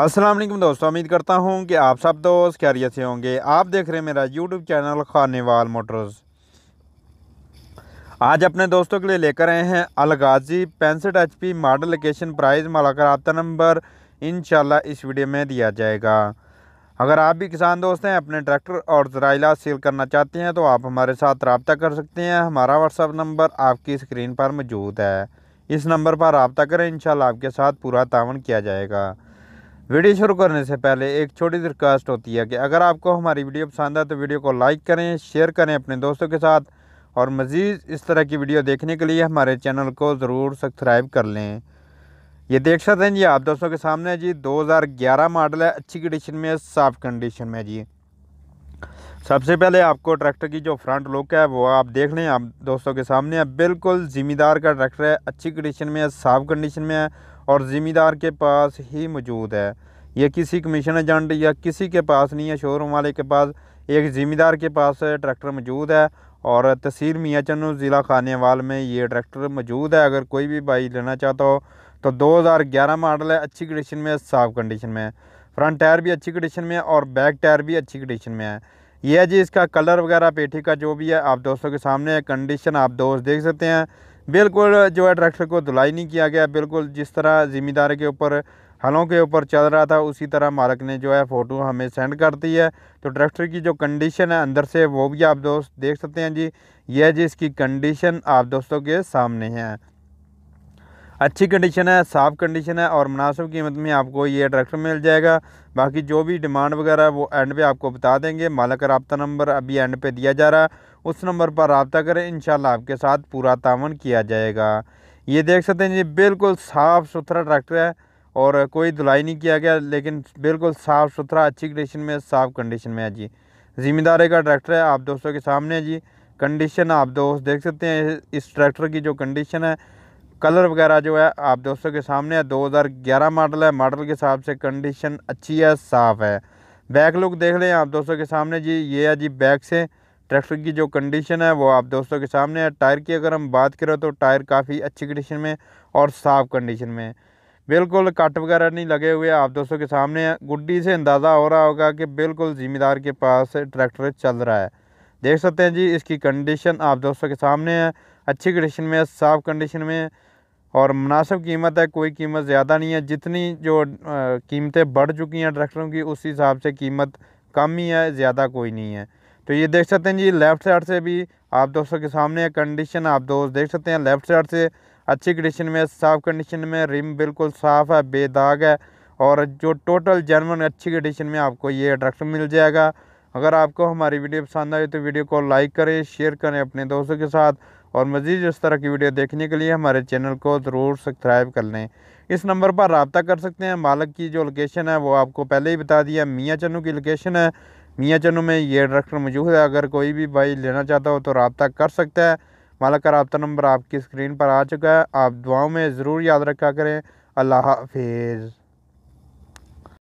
अस्सलाम वालेकुम दोस्तों उम्मीद करता हूँ कि आप सब दोस्त खैरियत से होंगे आप देख रहे हैं मेरा यूट्यूब चैनल खानेवाल मोटर्स आज अपने दोस्तों के लिए लेकर आए हैं अलगाजी पैंसठ H P model location price माला का रबता नंबर इन इस वीडियो में दिया जाएगा अगर आप भी किसान दोस्त हैं अपने ट्रैक्टर और जराइला सील करना चाहते हैं तो आप हमारे साथ रबता कर सकते हैं हमारा व्हाट्सअप नंबर आपकी स्क्रीन पर मौजूद है इस नंबर पर रबता करें इन आपके साथ पूरा तावन किया जाएगा वीडियो शुरू करने से पहले एक छोटी सी रिक्वेस्ट होती है कि अगर आपको हमारी वीडियो पसंद है तो वीडियो को लाइक करें शेयर करें अपने दोस्तों के साथ और मज़ीद इस तरह की वीडियो देखने के लिए हमारे चैनल को ज़रूर सब्सक्राइब कर लें ये देख सकते हैं जी आप दोस्तों के सामने जी 2011 मॉडल है अच्छी कंडीशन में साफ कंडीशन में जी सबसे पहले आपको ट्रैक्टर की जो फ्रंट लुक है वो आप देख लें आप दोस्तों के सामने बिल्कुल ज़िम्मेदार का ट्रैक्टर है अच्छी कंडीशन में है साफ कंडीशन में है और ज़िम्मेदार के पास ही मौजूद है यह किसी कमीशन एजेंट या किसी के पास नहीं है शोरूम वाले के पास एक ज़िम्मेदार के पास ट्रैक्टर मौजूद है और तहसील मियाँ चन्नू ज़िला खानेवाल में ये ट्रैक्टर मौजूद है अगर कोई भी बाई लेना चाहता हो तो 2011 मॉडल है अच्छी कंडीशन में साफ कंडीशन में है फ्रंट टायर भी अच्छी कंडीशन में है और बैक टायर भी अच्छी कंडीशन में है यह है जी इसका कलर वगैरह पेठी का जो भी है आप दोस्तों के सामने कंडीशन आप दोस्त देख सकते हैं बिल्कुल जो है ट्रैक्टर को धुलाई नहीं किया गया बिल्कुल जिस तरह ज़िम्मेदार के ऊपर हलों के ऊपर चल रहा था उसी तरह मालक ने जो है फ़ोटो हमें सेंड कर दी है तो ट्रैक्टर की जो कंडीशन है अंदर से वो भी आप दोस्त देख सकते हैं जी यह जी इसकी कंडीशन आप दोस्तों के सामने है अच्छी कंडीशन है साफ़ कंडीशन है और मुनासिब कीमत में आपको ये ट्रैक्टर मिल जाएगा बाकी जो भी डिमांड वगैरह वो एंड पे आपको बता देंगे मालक रबता नंबर अभी एंड पे दिया जा रहा है उस नंबर पर रबता करें इन आपके साथ पूरा तावन किया जाएगा ये देख सकते हैं जी बिल्कुल साफ़ सुथरा ट्रैक्टर है और कोई धुलाई नहीं किया गया लेकिन बिल्कुल साफ़ सुथरा अच्छी कंडीशन में साफ़ कंडीशन में है जी ज़िम्मेदारी का ट्रैक्टर है आप दोस्तों के सामने है जी कंडीशन आप दोस्त देख सकते हैं इस ट्रैक्टर की जो कंडीशन है कलर वगैरह जो है आप दोस्तों के सामने है 2011 मॉडल है मॉडल के हिसाब से कंडीशन अच्छी है साफ़ है बैक लुक देख लें आप दोस्तों के सामने जी ये है जी बैक से ट्रैक्टर की जो कंडीशन है वो आप दोस्तों के सामने है टायर की अगर हम बात करें तो टायर काफ़ी अच्छी कंडीशन में और साफ़ कंडीशन में बिल्कुल कट वगैरह नहीं लगे हुए आप दोस्तों के सामने गुड्डी से अंदाज़ा हो रहा होगा कि बिल्कुल ज़िम्मेदार के पास ट्रैक्टर चल रहा है देख सकते हैं जी इसकी कंडीशन आप दोस्तों के सामने है अच्छी कंडीशन में साफ़ कंडीशन में और मुनासिब कीमत है कोई कीमत ज़्यादा नहीं है जितनी जो कीमतें बढ़ चुकी हैं ट्रैक्टरों की उस हिसाब से कीमत कम ही है ज़्यादा कोई नहीं है तो ये देख सकते हैं जी लेफ़्ट साइड से भी आप दोस्तों के सामने कंडीशन आप दोस्त देख सकते हैं लेफ़्ट साइड से अच्छी कंडीशन में साफ़ कंडीशन में रिम बिल्कुल साफ़ है बेदाग है और जो टोटल जर्मन अच्छी कंडीशन में आपको ये ट्रैक्टर मिल जाएगा अगर आपको हमारी वीडियो पसंद आई तो वीडियो को लाइक करें शेयर करें अपने दोस्तों के साथ और मज़ीद इस तरह की वीडियो देखने के लिए हमारे चैनल को ज़रूर सब्सक्राइब कर लें इस नंबर पर रबता कर सकते हैं मालक की जो लोकेशन है वो आपको पहले ही बता दिया मियाँ चनू की लोकेशन है मियाँ चनू में ये डायरेक्टर मौजूद है अगर कोई भी भाई लेना चाहता हो तो रबता कर सकता है मालक का रबता नंबर आपकी स्क्रीन पर आ चुका है आप दुआओं में ज़रूर याद रखा करें अल्लाह हाफिज़